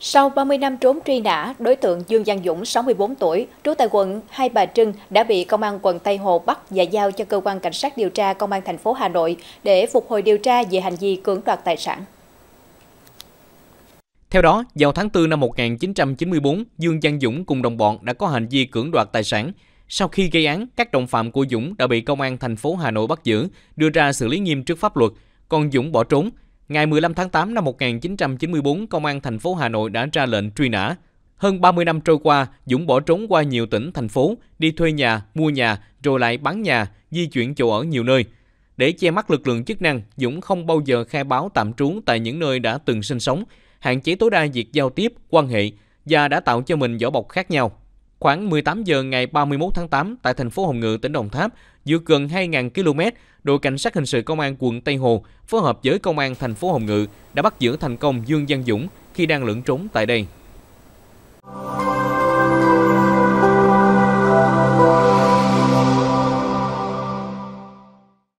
Sau 30 năm trốn truy nã, đối tượng Dương Giang Dũng, 64 tuổi, trú tại quận Hai Bà Trưng đã bị công an quận Tây Hồ bắt và giao cho cơ quan cảnh sát điều tra công an thành phố Hà Nội để phục hồi điều tra về hành vi cưỡng đoạt tài sản. Theo đó, vào tháng 4 năm 1994, Dương Giang Dũng cùng đồng bọn đã có hành vi cưỡng đoạt tài sản. Sau khi gây án, các đồng phạm của Dũng đã bị công an thành phố Hà Nội bắt giữ, đưa ra xử lý nghiêm trước pháp luật, còn Dũng bỏ trốn. Ngày 15 tháng 8 năm 1994, Công an thành phố Hà Nội đã ra lệnh truy nã. Hơn 30 năm trôi qua, Dũng bỏ trốn qua nhiều tỉnh, thành phố, đi thuê nhà, mua nhà, rồi lại bán nhà, di chuyển chỗ ở nhiều nơi. Để che mắt lực lượng chức năng, Dũng không bao giờ khai báo tạm trú tại những nơi đã từng sinh sống, hạn chế tối đa việc giao tiếp, quan hệ và đã tạo cho mình vỏ bọc khác nhau. Khoảng 18 giờ ngày 31 tháng 8 tại thành phố Hồng Ngự, tỉnh Đồng Tháp, giữa gần 2.000 km, đội cảnh sát hình sự công an quận Tây Hồ phối hợp với công an thành phố Hồng Ngự đã bắt giữ thành công Dương Văn Dũng khi đang lẫn trốn tại đây.